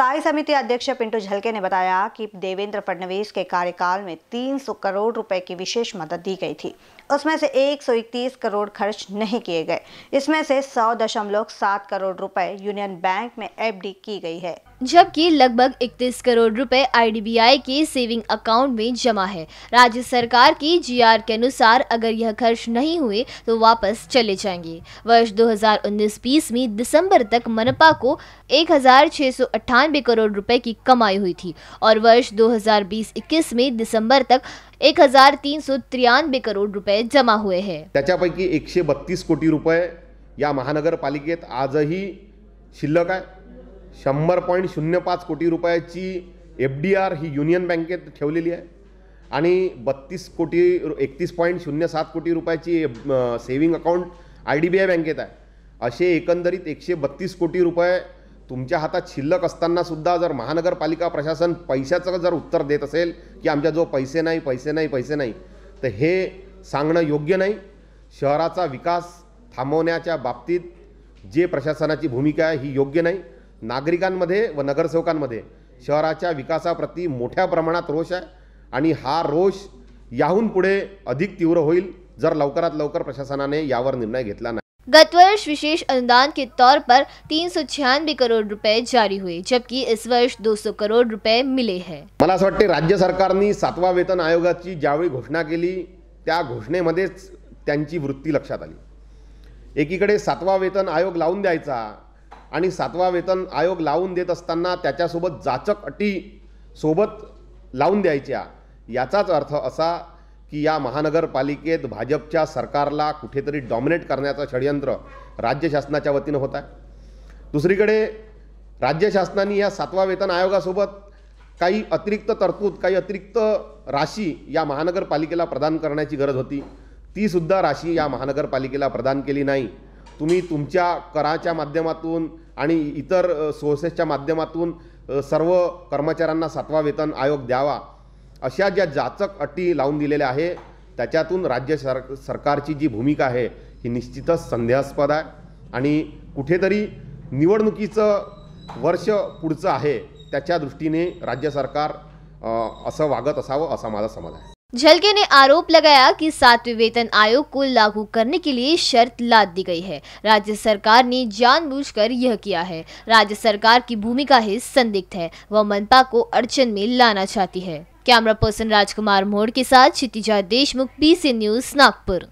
स्थायी समिति अध्यक्ष पिंटू झलके ने बताया कि देवेंद्र फडणवीस के कार्यकाल में 300 करोड़ रुपए की विशेष मदद दी गई थी उसमें से एक सौ करोड़ खर्च नहीं किए गए इसमें से सौ दशमलव सात करोड़ रुपए यूनियन बैंक में एफडी की गई है जबकि लगभग 31 करोड़ रुपए आईडीबीआई के सेविंग अकाउंट में जमा है राज्य सरकार की जीआर के अनुसार अगर यह खर्च नहीं हुए तो वापस चले जाएंगे वर्ष 2019-20 में दिसंबर तक मनपा को एक करोड़ रुपए की कमाई हुई थी और वर्ष 2020-21 में दिसंबर तक एक हजार तीन सौ तिरानबे करोड रुपये जमा हुए हैं त्याच्यापैकी एकशे बत्तीस कोटी रुपये या महानगरपालिकेत आजही शिल्लक आहे शंभर पॉईंट शून्य पाच कोटी रुपयाची एफ डी आर ही युनियन बँकेत ठेवलेली आहे आणि बत्तीस कोटी एकतीस पॉईंट शून्य सात कोटी रुपयाची saving account I D B I बँकेत आहे असे एकंदरीत एकशे बत्तीस कोटी रुपये तुमच्या हातात शिल्लक असताना सुद्धा जर महानगरपालिका प्रशासन पैशाचं जर उत्तर देत असेल की आमच्या जो पैसे नाही पैसे नाही पैसे नाही तर हे सांगणं योग्य नाही शहराचा विकास थांबवण्याच्या बाबतीत जे प्रशासनाची भूमिका आहे ही योग्य नाही नागरिकांमध्ये व नगरसेवकांमध्ये शहराच्या विकासाप्रती मोठ्या प्रमाणात रोष आहे आणि हा रोष याहून पुढे अधिक तीव्र होईल जर लवकरात लवकर प्रशासनाने यावर निर्णय घेतला नाही गत वर्ष विशेष अनुदान के तौर पर तीन सौ करोड रुपये जारी हुए जबकि इस वर्ष 200 करोड रुपये मिले हैं मला असं वाटते राज्य सरकारने सातवा वेतन आयोगाची ज्यावेळी घोषणा केली त्या घोषणेमध्येच त्यांची वृत्ती लक्षात आली एकीकडे सातवा वेतन आयोग लावून द्यायचा आणि सातवा वेतन आयोग लावून देत असताना त्याच्यासोबत जाचक अटी सोबत लावून द्यायच्या याचाच अर्थ असा की या महानगरपालिकेत भाजपच्या सरकारला कुठेतरी डॉमिनेट करण्याचं षडयंत्र राज्य शासनाच्या वतीनं होत आहे दुसरीकडे राज्य शासनाने या सातवा वेतन आयोगासोबत काही अतिरिक्त तरतूद काही अतिरिक्त राशी या महानगरपालिकेला प्रदान करण्याची गरज होती तीसुद्धा राशी या महानगरपालिकेला प्रदान केली नाही तुम्ही तुमच्या कराच्या माध्यमातून आणि इतर सोर्सेसच्या माध्यमातून सर्व कर्मचाऱ्यांना सातवा वेतन आयोग द्यावा अशा ज्या जाचक अटी लावून दिलेल्या आहे त्याच्यातून राज्य सर सरकारची जी भूमिका आहे ही निश्चितच संदेहास्पद आहे आणि कुठेतरी निवडणुकीचं वर्ष पुढचं आहे त्याच्या दृष्टीने राज्य सरकार असं वागत असावं असा माझा समज आहे झलके ने आरोप लगाया कि सातवें वेतन आयोग को लागू करने के लिए शर्त लाद दी गई है राज्य सरकार ने जानबूझकर यह किया है राज्य सरकार की भूमिका ही संदिग्ध है वह मनपा को अड़चन में लाना चाहती है कैमरा पर्सन राजकुमार मोड़ के साथ Kshitija Deshmukh P C news Nagpur